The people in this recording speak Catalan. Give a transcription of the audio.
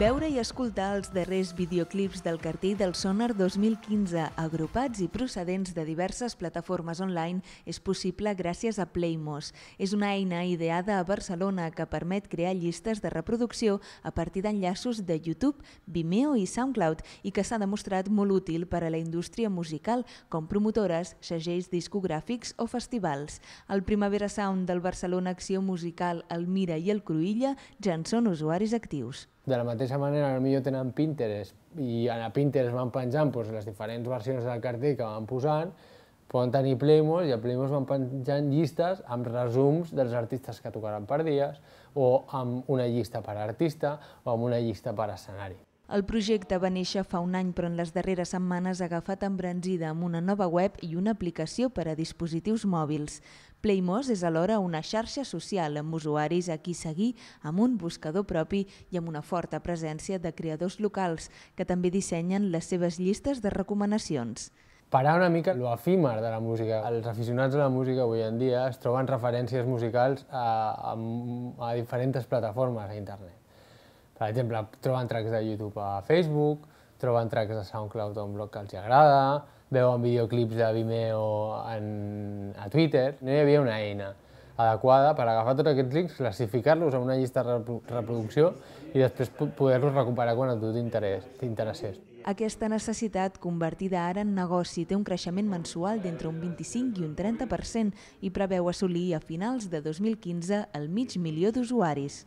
Veure i escoltar els darrers videoclips del cartell del Sónar 2015 agrupats i procedents de diverses plataformes online és possible gràcies a Playmos. És una eina ideada a Barcelona que permet crear llistes de reproducció a partir d'enllaços de YouTube, Vimeo i SoundCloud i que s'ha demostrat molt útil per a la indústria musical com promotores, segells discogràfics o festivals. El Primavera Sound del Barcelona Acció Musical, el Mira i el Cruïlla ja en són usuaris actius. De la mateixa manera, millor tenen Pinterest i a Pinterest van penjant doncs, les diferents versions del cartell que van posant, poden tenir Playmos i a Playmos van penjant llistes amb resums dels artistes que tocaran per dies o amb una llista per artista o amb una llista per escenari. El projecte va néixer fa un any, però en les darreres setmanes ha agafat embranzida amb una nova web i una aplicació per a dispositius mòbils. Playmos és alhora una xarxa social amb usuaris a qui seguir amb un buscador propi i amb una forta presència de creadors locals que també dissenyen les seves llistes de recomanacions parar una mica lo de la música. Els aficionats a la música avui en dia es troben referències musicals a, a, a diferents plataformes a internet. Per exemple, troben tracks de YouTube a Facebook, troben tracks de SoundCloud a un blog que els agrada, veuen videoclips de Vimeo en, a Twitter. No hi havia una eina adequada per agafar tots aquests links, classificar-los en una llista de reproducció i després poder-los recuperar quan a tu t'interessés. Aquesta necessitat, convertida ara en negoci, té un creixement mensual d'entre un 25 i un 30% i preveu assolir a finals de 2015 el mig milió d'usuaris.